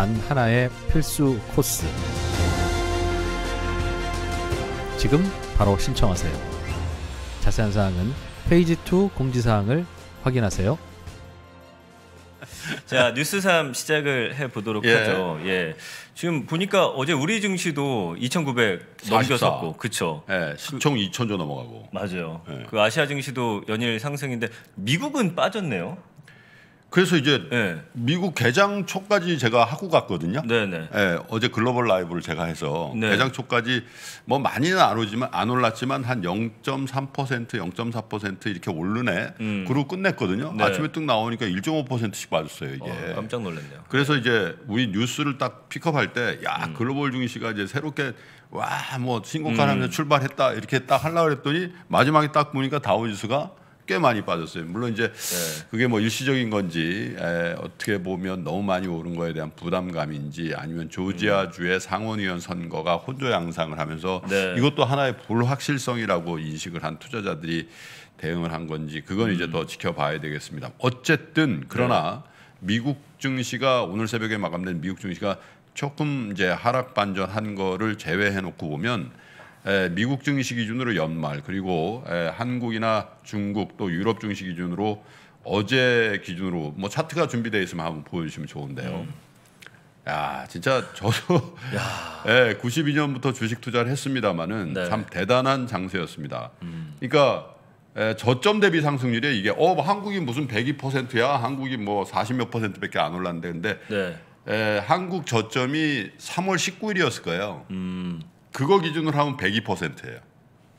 단 하나의 필수 코스. 지금 바로 신청하세요. 자세한 사항은 페이지 2 공지사항을 확인하세요. 자 뉴스 3 시작을 해 보도록 예. 하죠. 예. 지금 보니까 어제 우리 증시도 2,900 넘겼었고, 그쵸? 예. 시총 2,000조 넘어가고. 맞아요. 예. 그 아시아 증시도 연일 상승인데 미국은 빠졌네요. 그래서 이제 네. 미국 개장 초까지 제가 하고 갔거든요. 네네. 네, 네. 예, 어제 글로벌 라이브를 제가 해서 네. 개장 초까지 뭐 많이는 안 오지만 안 올랐지만 한0.3% 0.4% 이렇게 오르네. 음. 그리고 끝냈거든요. 네. 아침에 뚝 나오니까 1.5%씩 빠졌어요 이게. 어, 깜짝 놀랐네요. 그래서 이제 우리 뉴스를 딱 픽업할 때야 음. 글로벌 중시가 이제 새롭게 와 뭐 신고가라면서 음. 출발했다 이렇게 딱 하려고 했더니 마지막에 딱 보니까 다우지수가 꽤 많이 빠졌어요. 물론 이제 네. 그게 뭐 일시적인 건지 에, 어떻게 보면 너무 많이 오른 거에 대한 부담감인지 아니면 조지아 음. 주의 음. 상원의원 선거가 혼조 양상을 하면서 네. 이것도 하나의 불확실성이라고 인식을 한 투자자들이 대응을 한 건지 그건 이제 음. 더 지켜봐야 되겠습니다. 어쨌든 그러나 네. 미국 증시가 오늘 새벽에 마감된 미국 증시가 조금 이제 하락 반전한 거를 제외해 놓고 보면 미국 증시 기준으로 연말 그리고 한국이나 중국 또 유럽 증시 기준으로 어제 기준으로 뭐 차트가 준비되어 있으면 한번 보여주시면 좋은데요. 음. 야 진짜 저도 예, 92년부터 주식 투자를 했습니다마는 네. 참 대단한 장세였습니다. 음. 그러니까 에, 저점 대비 상승률이 이게 어 뭐 한국이 무슨 102%야 한국이 뭐 40몇 퍼센트밖에 안 올랐는데 근데 네. 에, 한국 저점이 3월 19일이었을 거예요. 음. 그거 기준으로 하면 102%예요.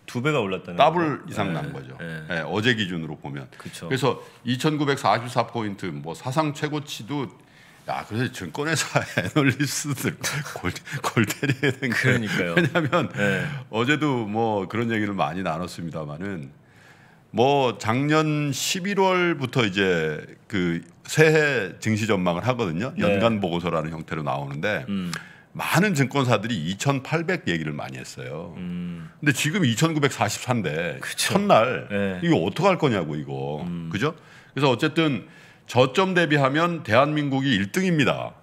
두 배가 올랐다는 더블 이상 네. 거죠. 네. 네. 어제 기준으로 보면. 그쵸. 그래서 2,944 포인트 뭐 사상 최고치도 야 그래서 증권회사 애널리스트들 골골 때리게 된 거예요. 왜냐하면 네. 어제도 뭐 그런 얘기를 많이 나눴습니다만은 뭐 작년 11월부터 이제 그 새해 증시 전망을 하거든요. 네. 연간 보고서라는 형태로 나오는데. 음. 많은 증권사들이 2,800 얘기를 많이 했어요. 음. 근데 지금 2,944인데 그쵸. 첫날 네. 이거 어떻게 할 거냐고 이거 음. 그죠? 그래서 어쨌든 저점 대비하면 대한민국이 1등입니다.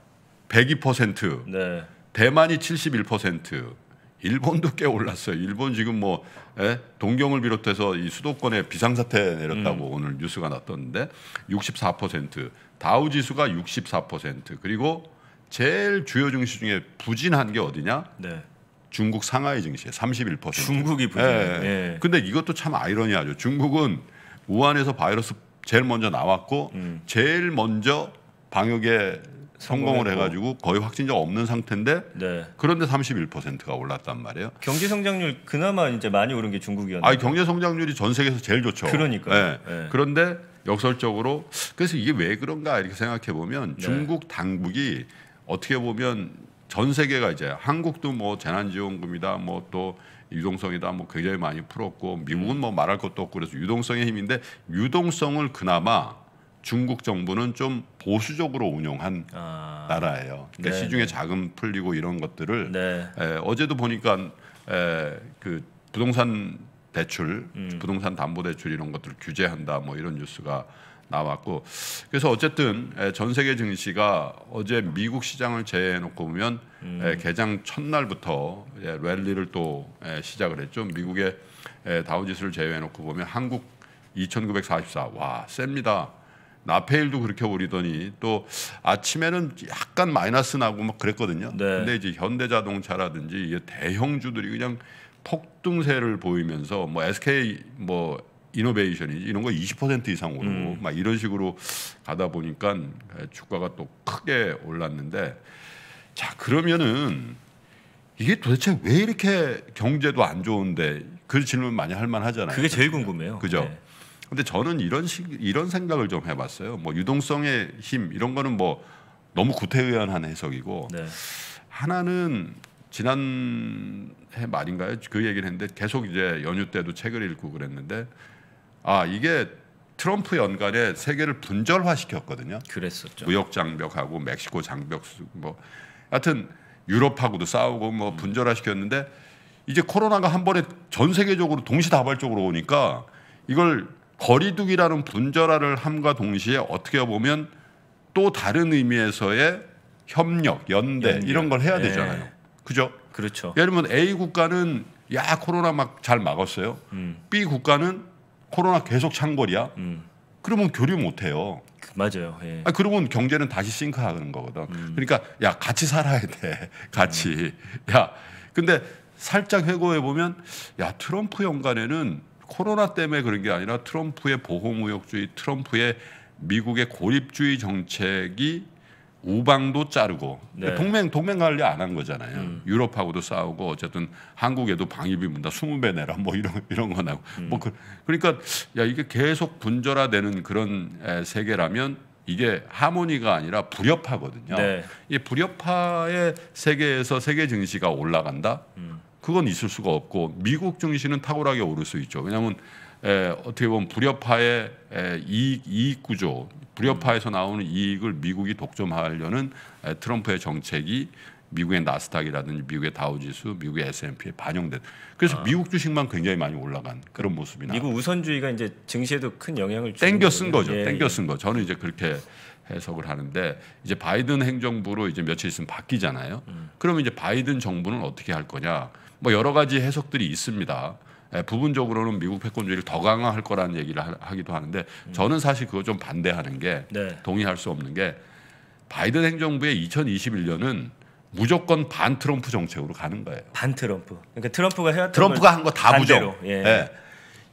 102%. 네. 대만이 71%. 일본도 꽤 올랐어요. 일본 지금 뭐 에? 예? 동경을 비롯해서 이 수도권에 비상사태 내렸다고 음. 오늘 뉴스가 났던데 64% 다우지수가 64% 그리고 제일 주요 증시 중에 부진한 게 어디냐? 네. 중국 상하이 증시에 31%. 중국이 예, 부진. 예. 예. 근데 이것도 참 아이러니하죠. 중국은 우한에서 바이러스 제일 먼저 나왔고 음. 제일 먼저 방역에 성공을 성공했고. 해가지고 거의 확진자 없는 상태인데 네. 그런데 31%가 올랐단 말이에요. 경제 성장률 그나마 이제 많이 오른 게 중국이었는데. 아, 경제 성장률이 전 세계에서 제일 좋죠. 그러니까. 네. 네. 그런데 역설적으로 그래서 이게 왜 그런가 이렇게 생각해 보면 네. 중국 당국이 어떻게 보면 전 세계가 이제 한국도 뭐 재난지원금이다 뭐 또 유동성이다 뭐 굉장히 많이 풀었고 미국은 뭐 말할 것도 없고 그래서 유동성의 힘인데 유동성을 그나마 중국 정부는 좀 보수적으로 운용한 아... 나라예요. 그러니까 네, 시중에 네. 자금 풀리고 이런 것들을 네. 에, 어제도 보니까 에, 그 부동산 대출, 음. 부동산 담보 대출 이런 것들 을 규제한다 뭐 이런 뉴스가 나왔고 그래서 어쨌든 전 세계 증시가 어제 미국 시장을 제외해놓고 보면 음. 개장 첫날부터 랠리를 또 시작을 했죠. 미국의 다우지수를 제외해놓고 보면 한국 2,944와 셉니다. 나페일도 그렇게 오르더니또 아침에는 약간 마이너스 나고 막 그랬거든요. 네. 근데 이제 현대자동차라든지 대형주들이 그냥 폭등세를 보이면서 뭐 SK 뭐 이노베이션이 이런 거 20% 이상 오르고 음. 막 이런 식으로 가다 보니까 주가가 또 크게 올랐는데 자 그러면은 이게 도대체 왜 이렇게 경제도 안 좋은데 그 질문 많이 할 만하잖아요. 그게 제일 궁금해요. 그죠? 네. 근데 저는 이런 식 이런 생각을 좀 해봤어요. 뭐 유동성의 힘 이런 거는 뭐 너무 구태의연한 해석이고 네. 하나는 지난해 말인가요? 그 얘기를 했는데 계속 이제 연휴 때도 책을 읽고 그랬는데 아 이게 트럼프 연간에 세계를 분절화시켰거든요. 그랬었죠. 무역 장벽하고 멕시코 장벽 뭐 하여튼 유럽하고도 싸우고 뭐 음. 분절화시켰는데 이제 코로나가 한 번에 전 세계적으로 동시다발적으로 오니까 이걸 거리두기라는 분절화를 함과 동시에 어떻게 보면 또 다른 의미에서의 협력, 연대 연결. 이런 걸 해야 네. 되잖아요. 그죠? 그렇죠. 예를 들면 A 국가는 야 코로나 막 잘 막았어요. 음. B 국가는 코로나 계속 창궐이야. 음. 그러면 교류 못 해요. 맞아요. 예. 아 그러면 경제는 다시 싱크하는 거거든. 음. 그러니까 야 같이 살아야 돼. 같이. 음. 야 근데 살짝 회고해 보면 야 트럼프 연간에는 코로나 때문에 그런 게 아니라 트럼프의 보호무역주의, 트럼프의 미국의 고립주의 정책이 우방도 자르고 네. 동맹 동맹 관리 안 한 거잖아요. 음. 유럽하고도 싸우고 어쨌든 한국에도 방위비 문다 20배 내라 뭐 이런 이런 거 나고 뭐 음. 뭐 그, 그러니까 야 이게 계속 분절화되는 그런 에, 세계라면 이게 하모니가 아니라 불협화거든요. 네. 이 불협화의 세계에서 세계 증시가 올라간다. 음. 그건 있을 수가 없고 미국 증시는 탁월하게 오를 수 있죠. 왜냐하면 에, 예, 어떻게 보면 불협화의 예, 이익, 이익 구조, 불협화에서 나오는 이익을 미국이 독점하려는 에, 예, 트럼프의 정책이 미국의 나스닥이라든지 미국의 다우지수, 미국의 S&P에 반영된. 그래서 아. 미국 주식만 굉장히 많이 올라간 그런 모습이나. 미국 우선주의가 이제 증시에도 큰 영향을 땡겨 쓴 거죠. 예, 땡겨 쓴 거. 저는 이제 그렇게 해석을 하는데 이제 바이든 행정부로 이제 며칠 있으면 바뀌잖아요. 음. 그러면 이제 바이든 정부는 어떻게 할 거냐? 뭐 여러 가지 해석들이 있습니다. 예, 부분적으로는 미국 패권주의를 더 강화할 거라는 얘기를 하기도 하는데 음. 저는 사실 그거 좀 반대하는 게 네. 동의할 수 없는 게 바이든 행정부의 2021년은 무조건 반 트럼프 정책으로 가는 거예요. 반 트럼프. 그러니까 트럼프가 해왔던 트럼프가 한 거 다 부정. 예. 예.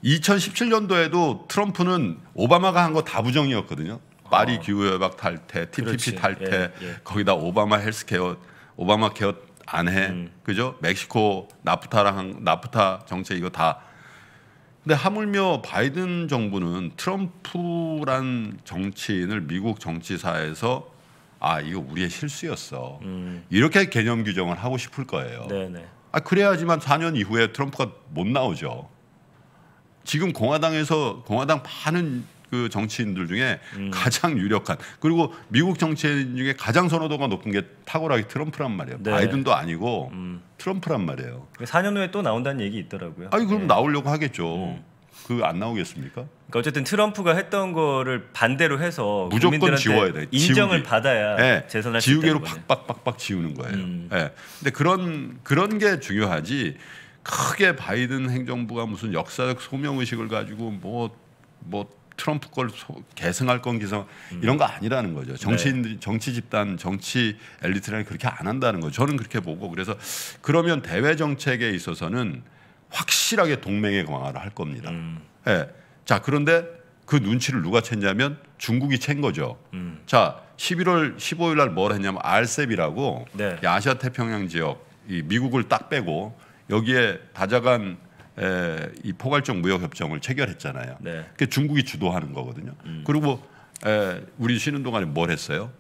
2017년도에도 트럼프는 오바마가 한 거 다 부정이었거든요. 파리 아. 기후 협약 탈퇴, TPP 그렇지. 탈퇴, 예, 예. 거기다 오바마 헬스케어, 오바마 케어 안 해. 음. 그죠? 멕시코 나프타랑 나프타 정책 이거 다. 근데 하물며 바이든 정부는 트럼프란 정치인을 미국 정치사에서 아 이거 우리의 실수였어. 음. 이렇게 개념 규정을 하고 싶을 거예요. 네네. 아 그래야지만 4년 이후에 트럼프가 못 나오죠. 지금 공화당에서 공화당 많은 그 정치인들 중에 음. 가장 유력한 그리고 미국 정치인 중에 가장 선호도가 높은 게 탁월하게 트럼프란 말이에요. 네. 바이든도 아니고 음. 트럼프란 말이에요. 4년 그 후에 또 나온다는 얘기 있더라고요. 아니 그럼 네. 나오려고 하겠죠. 음. 그안 나오겠습니까? 그러니까 어쨌든 트럼프가 했던 거를 반대로 해서 무조건 지워야 돼. 인정을 지우기. 받아야 네. 재선할 수 지우개로 팍팍팍팍 지우는 거예요. 음. 네. 근데 그런 그런 게 중요하지. 크게 바이든 행정부가 무슨 역사적 소명 의식을 가지고 뭐뭐 뭐 트럼프 걸 계승할 건 기성 음. 이런 거 아니라는 거죠. 정치인들이 네. 정치 집단 정치 엘리트라는 그렇게 안 한다는 거죠. 저는 그렇게 보고 그래서 그러면 대외 정책에 있어서는 확실하게 동맹의 강화를 할 겁니다. 음. 예. 자 그런데 그 눈치를 누가 챘냐면 중국이 챈 거죠. 음. 자 11월 15일 날 뭘 했냐면 알셉이라고 네. 아시아 태평양 지역 이 미국을 딱 빼고 여기에 다자간 에, 이 포괄적 무역 협정을 체결했잖아요. 네. 그 중국이 주도하는 거거든요. 음. 그리고 에, 우리 쉬는 동안에 뭘 했어요?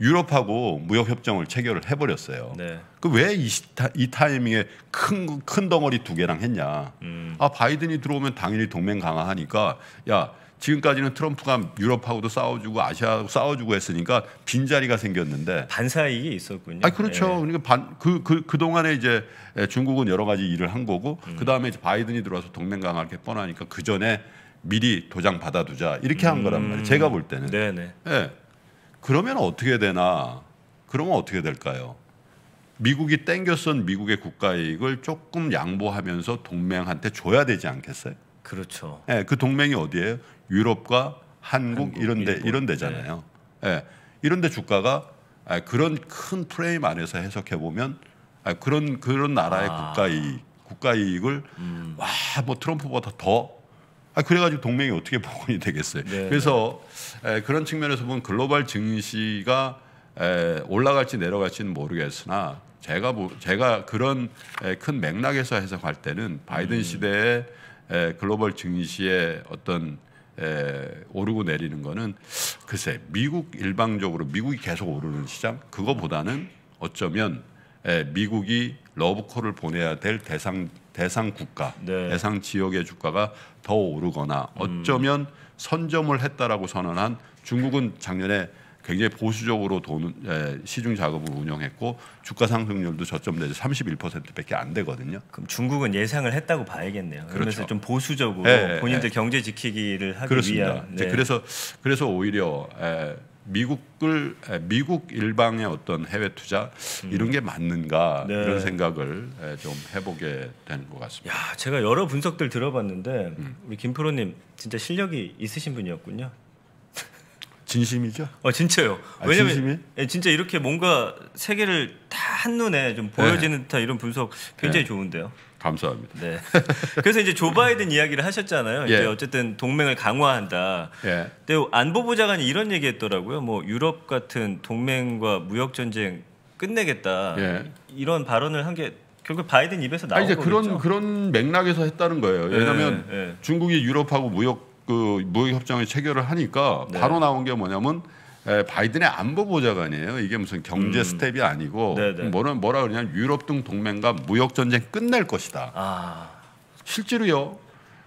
유럽하고 무역 협정을 체결을 해버렸어요. 네. 그왜이 이 타이밍에 큰 큰 덩어리 두 개랑 했냐? 음. 아 바이든이 들어오면 당연히 동맹 강화하니까 야 지금까지는 트럼프가 유럽하고도 싸워주고 아시아하고 싸워주고 했으니까 빈자리가 생겼는데 반사이익이 있었군요. 아 그렇죠. 예. 그러니까 반, 그, 그, 그동안에 이제 중국은 여러 가지 일을 한 거고 음. 그다음에 이제 바이든이 들어와서 동맹 강화할 게 뻔하니까 그전에 미리 도장 받아두자 이렇게 한 거란 말이에요. 제가 음. 볼 때는. 네네. 예. 그러면 어떻게 되나? 그러면 어떻게 될까요? 미국이 땡겼던 미국의 국가 이익을 조금 양보하면서 동맹한테 줘야 되지 않겠어요? 그렇죠. 예, 그 동맹이 어디예요? 유럽과 한국, 한국 이런 데 이런 네. 데잖아요. 네. 예. 이런 데 주가가 아, 그런 큰 프레임 안에서 해석해 보면 아, 그런 그런 나라의 아. 국가 이익, 국가 이익을 음. 와뭐 트럼프보다 더 아, 그래가지고 동맹이 어떻게 복원이 되겠어요. 네. 그래서 에, 예, 그런 측면에서 보면 글로벌 증시가 에, 예, 올라갈지 내려갈지는 모르겠으나 제가 뭐, 제가 그런 에, 예, 큰 맥락에서 해석할 때는 바이든 음. 시대에 글로벌 증시에 어떤 에, 오르고 내리는 거는 글쎄 미국 일방적으로 미국이 계속 오르는 시장 그거보다는 어쩌면 에, 미국이 러브콜을 보내야 될 대상 대상 국가 네. 대상 지역의 주가가 더 오르거나 음. 어쩌면 선점을 했다라고 선언한 중국은 작년에 굉장히 보수적으로 돈, 에, 예, 시중 작업을 운영했고 주가 상승률도 저점 내지 31%밖에 안 되거든요. 그럼 중국은 예상을 했다고 봐야겠네요. 그렇죠. 그래서 좀 보수적으로 네, 본인들 네. 경제 지키기를 하기 그렇습니다. 위한. 네. 그래서 그래서 오히려 에, 미국을 에, 미국 일방의 어떤 해외 투자 음. 이런 게 맞는가 네. 이런 생각을 에, 좀 해보게 되는 것 같습니다. 야, 제가 여러 분석들 들어봤는데 음. 우리 김프로님 진짜 실력이 있으신 분이었군요. 진심이죠? 어 진짜요. 아, 왜냐면 진심이? 예, 진짜 이렇게 뭔가 세계를 다 한눈에 좀 네. 보여지는 네. 듯한 이런 분석 굉장히 네. 좋은데요. 감사합니다. 네. 그래서 이제 조 바이든 이야기를 하셨잖아요. 이제 예. 어쨌든 동맹을 강화한다. 예. 근데 안보보좌관이 이런 얘기했더라고요. 뭐 유럽 같은 동맹과 무역 전쟁 끝내겠다. 예. 이런 발언을 한 게 결국 바이든 입에서 나온 거죠. 그런 그런 맥락에서 했다는 거예요. 예, 왜냐하면 예. 중국이 유럽하고 무역 그 무역 협정을 체결을 하니까 네. 바로 나온 게 뭐냐면 에, 바이든의 안보 보좌관이에요. 이게 무슨 경제 음. 스텝이 아니고 네, 네. 뭐는 뭐라 그러냐면 유럽 등 동맹과 무역 전쟁 끝낼 것이다. 아. 실제로요.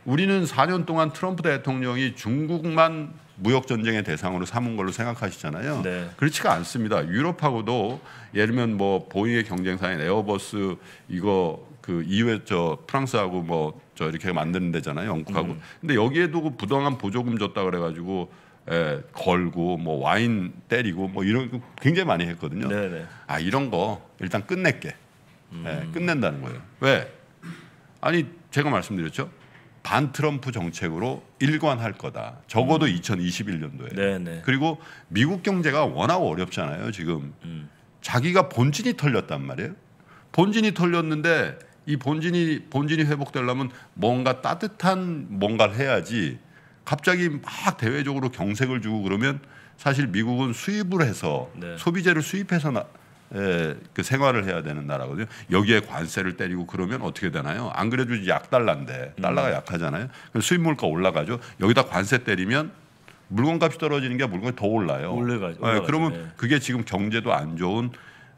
우리는 4년 동안 트럼프 대통령이 중국만 무역 전쟁의 대상으로 삼은 걸로 생각하시잖아요. 네. 그렇지가 않습니다. 유럽하고도 예를 들면 뭐 보잉의 경쟁사인 에어버스 이거 그 이외 저 프랑스하고 뭐저 이렇게 만드는 데잖아요. 영국하고. 음. 근데 여기에도 그 부당한 보조금 줬다 그래가지고 에, 예, 걸고 뭐 와인 때리고 뭐 이런 거 굉장히 많이 했거든요. 네네. 네. 아 이런 거 일단 끝낼게. 예, 음. 에, 끝낸다는 거예요. 왜? 아니 제가 말씀드렸죠. 반 트럼프 정책으로 일관할 거다. 적어도 음. 2021년도에. 네네. 그리고 미국 경제가 워낙 어렵잖아요. 지금 음. 자기가 본진이 털렸단 말이에요. 본진이 털렸는데 이 본진이 본진이 회복되려면 뭔가 따뜻한 뭔가를 해야지 갑자기 막 대외적으로 경색을 주고 그러면 사실 미국은 수입을 해서 네. 소비재를 수입해서 나, 에, 그 생활을 해야 되는 나라거든요. 여기에 관세를 때리고 그러면 어떻게 되나요? 안 그래도 약달란데 음. 달러가 음. 약하잖아요. 수입 물가 올라가죠. 여기다 관세 때리면 물건값이 떨어지는 게 물건이 더 올라요. 올라가죠. 네, 그러면 네. 그게 지금 경제도 안 좋은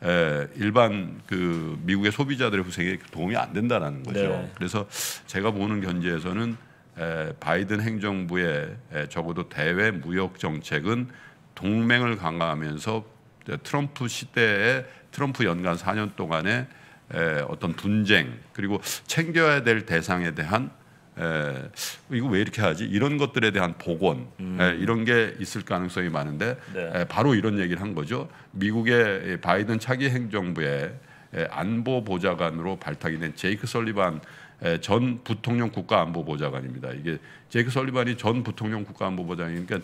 에, 예, 일반 그 미국의 소비자들의 후생에 도움이 안 된다라는 거죠. 네. 그래서 제가 보는 견지에서는 에, 예, 바이든 행정부의 예, 적어도 대외 무역 정책은 동맹을 강화하면서 트럼프 시대에 트럼프 연간 4년 동안의 어떤 분쟁 그리고 챙겨야 될 대상에 대한 에, 예, 이거 왜 이렇게 하지? 이런 것들에 대한 복원 예, 음. 에, 이런 게 있을 가능성이 많은데 네. 에, 예, 바로 이런 얘기를 한 거죠. 미국의 바이든 차기 행정부의 에, 안보 보좌관으로 발탁이 된 제이크 설리반 에, 전 부통령 국가안보보좌관입니다. 이게 제이크 설리반이 전 부통령 국가안보보좌관이니까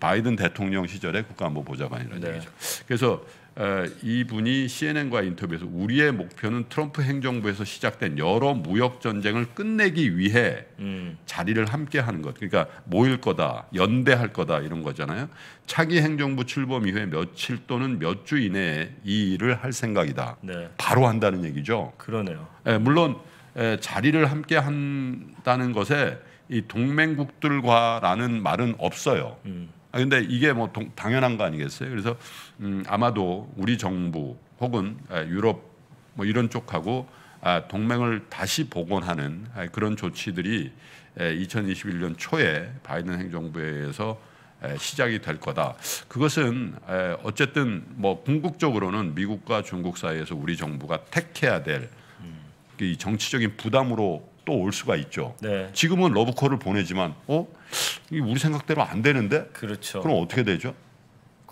바이든 대통령 시절의 국가안보보좌관이라는 네. 얘기죠. 그래서 어, 이분이 CNN과 인터뷰에서 우리의 목표는 트럼프 행정부에서 시작된 여러 무역 전쟁을 끝내기 위해 음. 자리를 함께 하는 것. 그러니까 모일 거다, 연대할 거다 이런 거잖아요. 차기 행정부 출범 이후에 며칠 또는 몇 주 이내에 이 일을 할 생각이다. 네. 바로 한다는 얘기죠. 그러네요. 예, 물론 예, 자리를 함께 한다는 것에 이 동맹국들과라는 말은 없어요. 음. 아, 근데 이게 뭐 동, 당연한 거 아니겠어요? 그래서 음, 아마도 우리 정부 혹은 아, 유럽 뭐 이런 쪽하고 아, 동맹을 다시 복원하는 아, 그런 조치들이 에, 2021년 초에 바이든 행정부에 서 에, 시작이 될 거다. 그것은 에, 어쨌든 뭐 궁극적으로는 미국과 중국 사이에서 우리 정부가 택해야 될이 음. 그 정치적인 부담으로 또올 수가 있죠. 네. 지금은 러브콜을 보내지만 어 우리 생각대로 안 되는데 그렇죠. 그럼 어떻게 되죠?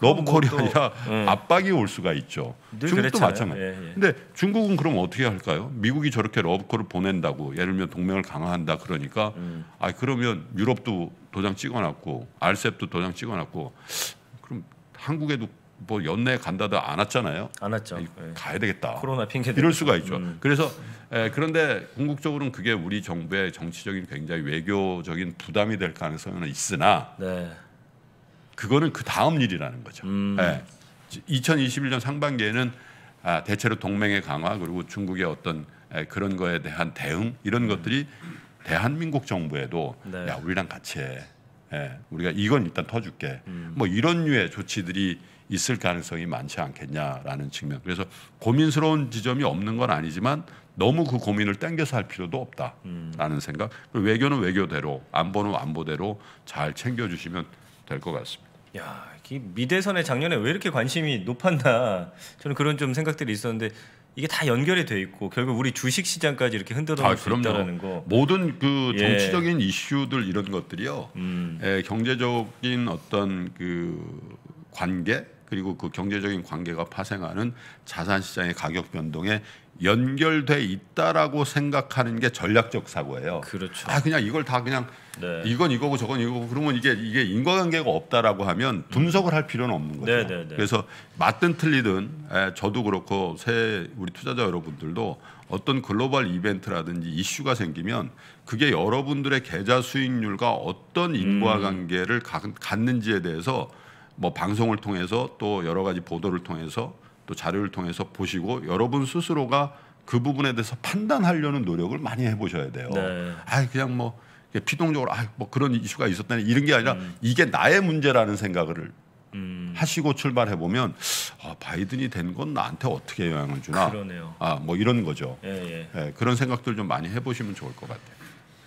러브콜이 또, 아니라 네. 압박이 올 수가 있죠. 중국도 마찬가지. 예, 예. 중국은 그럼 어떻게 할까요? 미국이 저렇게 러브콜을 보낸다고 예를 들면 동맹을 강화한다 그러니까 음. 아 그러면 유럽도 도장 찍어놨고 알셉도 도장 찍어놨고 그럼 한국에도 뭐 연내 간다도안 왔잖아요. 안 왔죠. 네. 가야 되겠다. 코로나 핑계 이럴 수가 있죠. 음. 그래서 에, 예, 그런데 궁극적으로는 그게 우리 정부의 정치적인 굉장히 외교적인 부담이 될 가능성은 있으나 네. 그거는 그 다음 일이라는 거죠. 음. 예. 2021년 상반기에는 아, 대체로 동맹의 강화 그리고 중국의 어떤 에, 예, 그런 거에 대한 대응 이런 음. 것들이 대한민국 정부에도 네. 야 우리랑 같이 해. 예, 우리가 이건 일단 터줄게. 음. 뭐 이런 류의 조치들이 있을 가능성이 많지 않겠냐라는 측면. 그래서 고민스러운 지점이 없는 건 아니지만 너무 그 고민을 땡겨서 할 필요도 없다라는 음. 생각. 외교는 외교대로, 안보는 안보대로 잘 챙겨주시면 될 것 같습니다. 야, 이 미대선에 작년에 왜 이렇게 관심이 높았나 저는 그런 좀 생각들이 있었는데 이게 다 연결이 돼 있고 결국 우리 주식 시장까지 이렇게 흔들어 놓을 아, 수있다는 거. 모든 그 예. 정치적인 예. 이슈들 이런 것들이요. 음. 예, 경제적인 어떤 그 관계 그리고 그 경제적인 관계가 파생하는 자산 시장의 가격 변동에 연결돼 있다라고 생각하는 게 전략적 사고예요. 그렇죠. 아 그냥 이걸 다 그냥 네. 이건 이거고 저건 이거고 그러면 이게 이게 인과관계가 없다라고 하면 음. 분석을 할 필요는 없는 거죠. 네, 네, 네, 그래서 맞든 틀리든 에, 저도 그렇고 새 우리 투자자 여러분들도 어떤 글로벌 이벤트라든지 이슈가 생기면 그게 여러분들의 계좌 수익률과 어떤 음. 인과관계를 음. 가, 갖는지에 대해서 뭐 방송을 통해서 또 여러 가지 보도를 통해서 또 자료를 통해서 보시고 여러분 스스로가 그 부분에 대해서 판단하려는 노력을 많이 해보셔야 돼요. 네. 아 그냥 뭐 피동적으로 아 뭐 그런 이슈가 있었다니 이런 게 아니라 음. 이게 나의 문제라는 생각을 음. 하시고 출발해 보면 아, 바이든이 된 건 나한테 어떻게 영향을 주나. 아뭐 이런 거죠. 예, 예. 예, 그런 생각들 좀 많이 해보시면 좋을 것 같아요.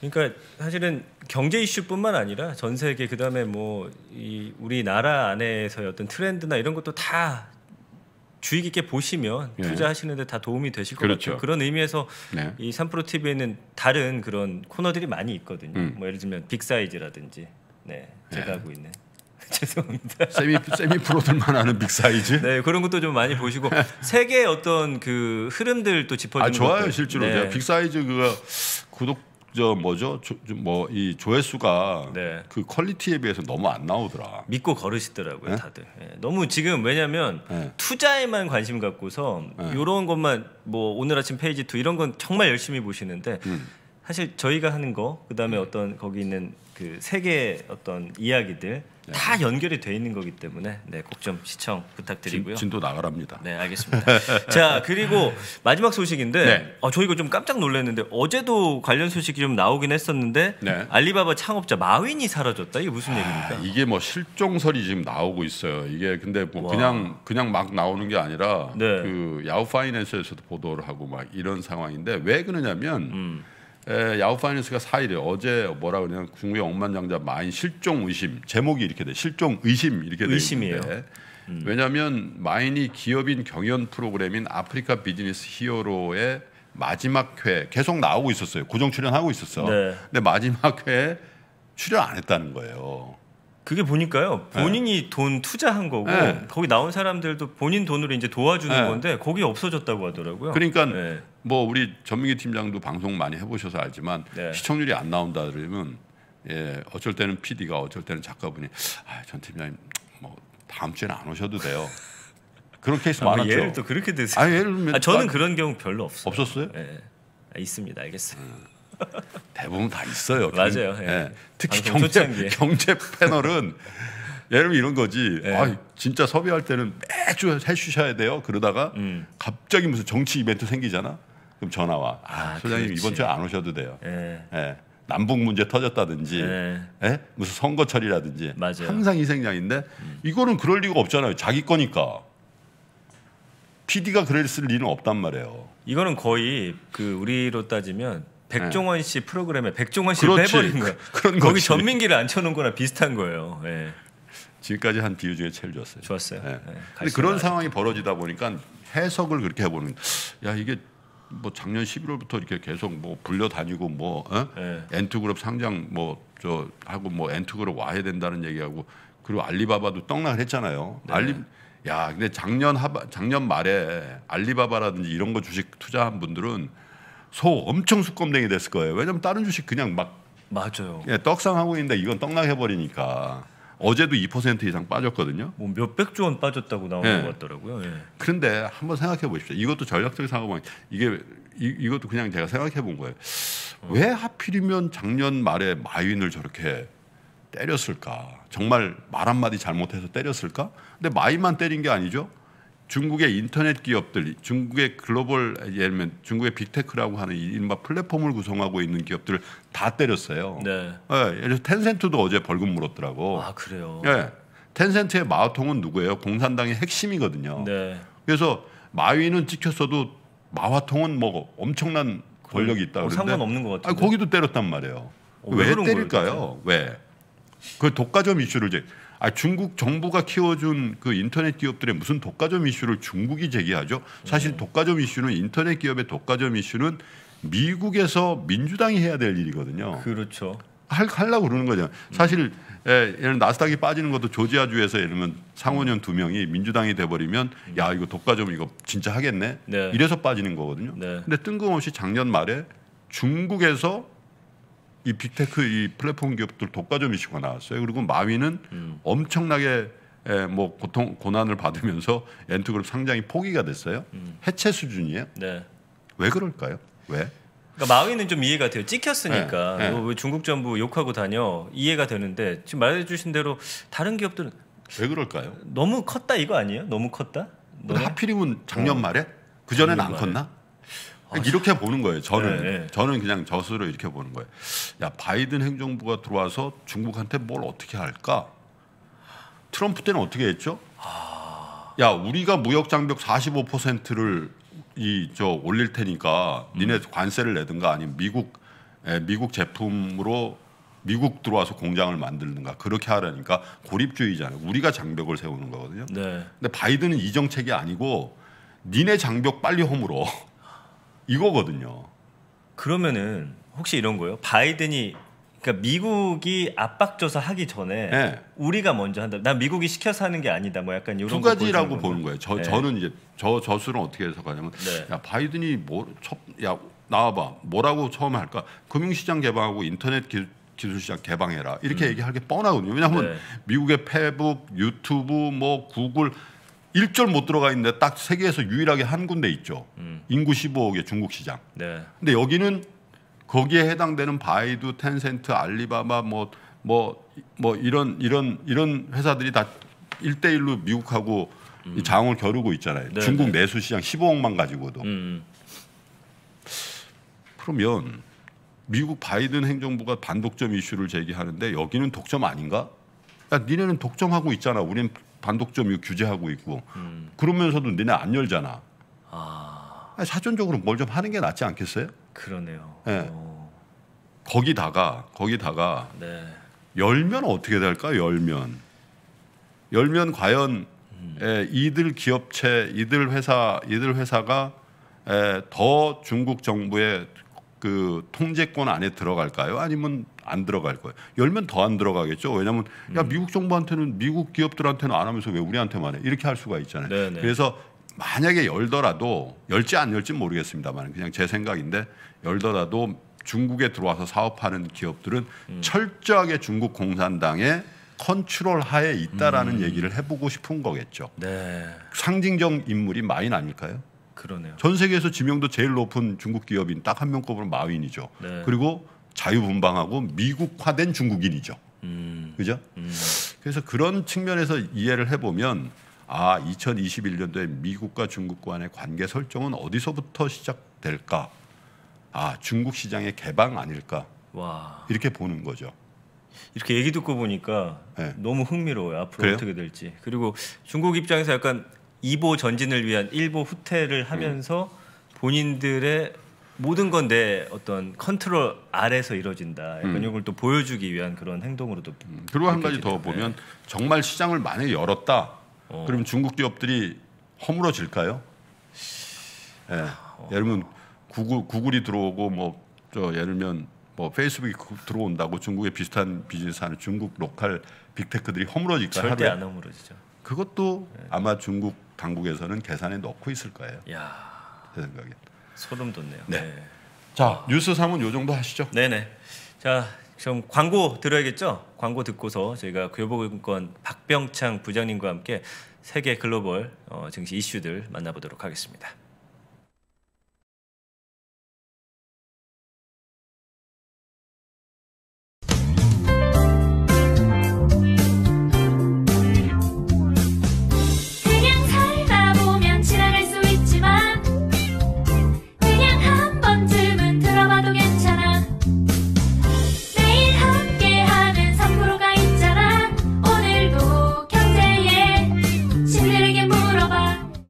그러니까 사실은 경제 이슈뿐만 아니라 전 세계 그다음에 뭐이 우리나라 안에서의 어떤 트렌드나 이런 것도 다 주의 깊게 보시면 네. 예. 투자하시는데 다 도움이 되실 것 그렇죠. 같아요. 그런 의미에서 네. 이 삼프로 TV에는 다른 그런 코너들이 많이 있거든요. 음. 뭐 예를 들면 빅사이즈라든지, 네 제가 네. 하고 있는 죄송합니다. 세미 세미 프로들만 하는 빅 사이즈. 네 그런 것도 좀 많이 보시고 세계 어떤 그 흐름들 또 짚어주는. 아 좋아요 것도. 실제로 네. 빅 사이즈 그거 구독 저 뭐죠? 뭐이 조회수가 네. 그 퀄리티에 비해서 너무 안 나오더라. 믿고 걸으시더라고요, 네? 다들. 네. 너무 지금 왜냐면 네. 투자에만 관심 갖고서 네. 요런 것만 뭐 오늘 아침 페이지 2 이런 건 정말 열심히 보시는데 음. 사실 저희가 하는 거 그다음에 네. 어떤 거기 있는 그 세계 어떤 이야기들 네. 다 연결이 돼 있는 거기 때문에 네, 꼭좀 시청 부탁드리고요. 진, 도 나가랍니다. 네, 알겠습니다. 자, 그리고 마지막 소식인데 네. 어, 저희가 좀 깜짝 놀랐는데 어제도 관련 소식이 좀 나오긴 했었는데 네. 알리바바 창업자 마윈이 사라졌다. 이게 무슨 아, 얘기입니까? 이게 뭐 실종설이 지금 나오고 있어요. 이게 근데 뭐 그냥 그냥 막 나오는 게 아니라 네. 그 야후 파이낸스에서도 보도를 하고 막 이런 상황인데 왜 그러냐면 음. 에, 예, 야후 파이낸스가 4일에 어제 뭐라 그러냐 중국의 억만장자 마인 실종 의심 제목이 이렇게 돼 실종 의심 이렇게 돼 의심이에요. 음. 왜냐하면 마인이 기업인 경연 프로그램인 아프리카 비즈니스 히어로의 마지막 회 계속 나오고 있었어요 고정 출연하고 있었어. 네. 근데 마지막 회 출연 안 했다는 거예요. 그게 보니까요 네. 본인이 네. 돈 투자한 거고 네. 거기 나온 사람들도 본인 돈으로 이제 도와주는 네. 건데 거기 없어졌다고 하더라고요. 그러니까 네. 뭐 우리 전민기 팀장도 방송 많이 해보셔서 알지만 네. 시청률이 안 나온다 그러면 예, 어쩔 때는 PD가 어쩔 때는 작가분이 아, 전 팀장님 뭐 다음 주에는 안 오셔도 돼요. 그런 케이스 아, 뭐 많았죠. 예를 또 그렇게 드세요. 아, 예를 들면 아, 저는 그런 경우 별로 없어요. 없었어요? 예. 아, 있습니다. 알겠어요. 음. 대부분 다 있어요. 맞아요. 예. 예. 특히 경제 초창기에. 경제 패널은 예를 들면 이런 거지. 예. 아, 진짜 섭외할 때는 매주 해주셔야 돼요. 그러다가 음. 갑자기 무슨 정치 이벤트 생기잖아. 그럼 전화 와. 아, 소장님 그렇지. 이번 주에 안 오셔도 돼요. 예. 예. 남북 문제 터졌다든지 예. 예? 무슨 선거철이라든지 맞아요. 항상 희생양인데 음. 이거는 그럴 리가 없잖아요. 자기 거니까. PD가 그랬을 리는 없단 말이에요. 이거는 거의 그 우리로 따지면 백종원 예. 씨 프로그램에 백종원 씨를 빼버린 거예요. 거기 거지. 전민기를 앉혀놓은 거나 비슷한 거예요. 예. 지금까지 한 비유 중에 제일 좋았어요. 좋았어요. 예. 예. 근데 그런 상황이 벌어지다 보니까 해석을 그렇게 해보는 야 이게 뭐 작년 11월부터 이렇게 계속 뭐 불려 다니고 뭐 어? 네. 엔투그룹 상장 뭐 저 하고 뭐 엔투그룹 와야 된다는 얘기하고 그리고 알리바바도 떡락 을 했잖아요. 네. 알리 야 근데 작년 하바 작년 말에 알리바바라든지 이런 거 주식 투자한 분들은 소 엄청 수검댕이 됐을 거예요. 왜냐면 다른 주식 그냥 막 맞아요. 예, 떡상하고 있는데 이건 떡락 해버리니까. 어제도 2% 이상 빠졌거든요. 뭐 몇백 조원 빠졌다고 나오는 예. 것 같더라고요. 예. 그런데 한번 생각해 보십시오. 이것도 전략적 사고방 이게 이, 이것도 그냥 제가 생각해 본 거예요. 어. 왜 하필이면 작년 말에 마윈을 저렇게 때렸을까? 정말 말 한마디 잘못해서 때렸을까? 근데 마윈만 때린 게 아니죠. 중국의 인터넷 기업들, 중국의 글로벌 예를 들면 중국의 빅테크라고 하는 이른바 플랫폼을 구성하고 있는 기업들을 다 때렸어요. 네. 예, 예를 들어 텐센트도 어제 벌금 물었더라고. 아 그래요. 예. 텐센트의 마오통은 누구예요? 공산당의 핵심이거든요. 네. 그래서 마위는 찍혔어도 마화통은 뭐 엄청난 권력이 있다 그런데 상관없는 것 같아요. 거기도 때렸단 말이에요. 어, 왜, 왜 때릴까요? 거였지? 왜? 그 독과점 이슈를 이제 아, 중국 정부가 키워준 그 인터넷 기업들의 무슨 독과점 이슈를 중국이 제기하죠. 사실 네. 독과점 이슈는 인터넷 기업의 독과점 이슈는 미국에서 민주당이 해야 될 일이거든요. 그렇죠. 할, 하려 그러는 거죠. 사실 음. 예, 예 나스닥이 빠지는 것도 조지아주에서 이러면상원의두 음. 명이 민주당이 돼버리면 음. 야 이거 독과점 이거 진짜 하겠네. 네. 이래서 빠지는 거거든요. 네. 근데 뜬금없이 작년 말에 중국에서 이 빅테크 이 플랫폼 기업들 독과점 이시고 나왔어요. 그리고 마윈은 음. 엄청나게 에, 예, 뭐 고통 고난을 받으면서 엔트그룹 상장이 포기가 됐어요. 음. 해체 수준이에요. 네. 왜 그럴까요? 왜? 그러니까 마윈은 좀 이해가 돼요. 찍혔으니까 네, 네. 왜 중국 정부 욕하고 다녀 이해가 되는데 지금 말해주신 대로 다른 기업들은 왜 그럴까요? 너무 컸다 이거 아니에요? 너무 컸다? 그 하필이면 작년 어. 말에 그전에는안 컸나? 아, 그러니까 이렇게 보는 거예요. 저는 네, 네. 저는 그냥 저수로 이렇게 보는 거예요. 야 바이든 행정부가 들어와서 중국한테 뭘 어떻게 할까? 트럼프 때는 어떻게 했죠? 아. 야 우리가 무역 장벽 45%를 이 저 올릴 테니까 음. 니네 관세를 내든가 아니면 미국 에, 미국 제품으로 미국 들어와서 공장을 만들든가 그렇게 하라니까 고립주의잖아요. 우리가 장벽을 세우는 거거든요. 네. 근데 바이든은 이 정책이 아니고 니네 장벽 빨리 허물어. 이거거든요. 그러면은 혹시 이런 거요? 예 바이든이 그러니까 미국이 압박 조사 하기 전에 네. 우리가 먼저 한다. 나 미국이 시켜서 하는 게 아니다. 뭐 약간 이런 두 가지라고 보는 거예요. 저 네. 저는 이제 저 저수는 어떻게 해석하냐면 네. 야 바이든이 뭐야 나와봐 뭐라고 처음 할까? 금융시장 개방하고 인터넷 기, 기술시장 개방해라 이렇게 음. 얘기할 게 뻔하거든요. 왜냐하면 네. 미국의 페북, 유튜브, 뭐 구글 1절 못 들어가 있는데 딱 세계에서 유일하게 한 군데 있죠. 음. 인구 15억의 중국 시장. 네. 근데 여기는 거기에 해당되는 바이두, 텐센트, 알리바바 뭐 뭐, 뭐 이런 이런 이런 회사들이 다 1대1로 미국하고 음. 장을 겨루고 있잖아요. 네 중국 내수 네. 시장 15억만 가지고도. 음, 음. 그러면 미국 바이든 행정부가 반독점 이슈를 제기하는데 여기는 독점 아닌가? 야, 니네는 독점하고 있잖아. 우리는 단독점 규제하고 있고 음. 그러면서도 니네 안 열잖아. 아. 아니, 사전적으로 뭘 좀 하는 게 낫지 않겠어요? 그러네요. 네. 거기다가 거기다가 네. 열면 어떻게 될까? 열면 열면 과연 에, 음. 예, 이들 기업체, 이들 회사, 이들 회사가 에, 예, 더 중국 정부의 그 통제권 안에 들어갈까요? 아니면 안 들어갈 거예요. 열면 더 안 들어가겠죠. 왜냐하면 야 음. 미국 정부한테는 미국 기업들한테는 안 하면서 왜 우리한테만 해? 이렇게 할 수가 있잖아요. 네네. 네. 그래서 만약에 열더라도 열지 안 열지 모르겠습니다만 그냥 제 생각인데 열더라도 중국에 들어와서 사업하는 기업들은 음. 철저하게 중국 공산당의 컨트롤 하에 있다라는 음. 얘기를 해보고 싶은 거겠죠. 네. 상징적 인물이 마인 아닐까요? 그러네요. 전 세계에서 지명도 제일 높은 중국 기업인 딱 한 명급으로 마윈이죠. 네. 그리고 자유분방하고 미국화된 중국인이죠. 음. 그죠? 음. 그래서 그런 측면에서 이해를 해보면 아 2021년도에 미국과 중국 간의 관계 설정은 어디서부터 시작될까? 아 중국 시장의 개방 아닐까? 와. 이렇게 보는 거죠. 이렇게 얘기 듣고 보니까 네. 너무 흥미로워요. 앞으로 그래요? 어떻게 될지. 그리고 중국 입장에서 약간 2보 전진을 위한 1보 후퇴를 하면서 음. 본인들의 모든 건 내 어떤 컨트롤 아래서 이루어진다. 약간 음. 또 보여주기 위한 그런 행동으로도. 음. 그리고 한 가지 더 보면 정말 시장을 많이 열었다. 어. 그러면 중국 기업들이 허물어질까요? 예. 네. 어. 예를 들면 구글, 구글이 들어오고 뭐 저 예를 들면 뭐 페이스북이 들어온다고 중국의 비슷한 비즈니스 하는 중국 로컬 빅테크들이 허물어질까 절대 하루에? 안 허물어지죠. 그것도 네. 아마 중국 당국에서는 계산에 넣고 있을 거예요. 야. 제 생각에. 소름 돋네요. 네. 네. 자 뉴스 3은 요 정도 하시죠. 네네. 자 그럼 광고 들어야겠죠? 광고 듣고서 저희가 교보권 그 박병창 부장님과 함께 세계 글로벌 어, 증시 이슈들 만나보도록 하겠습니다.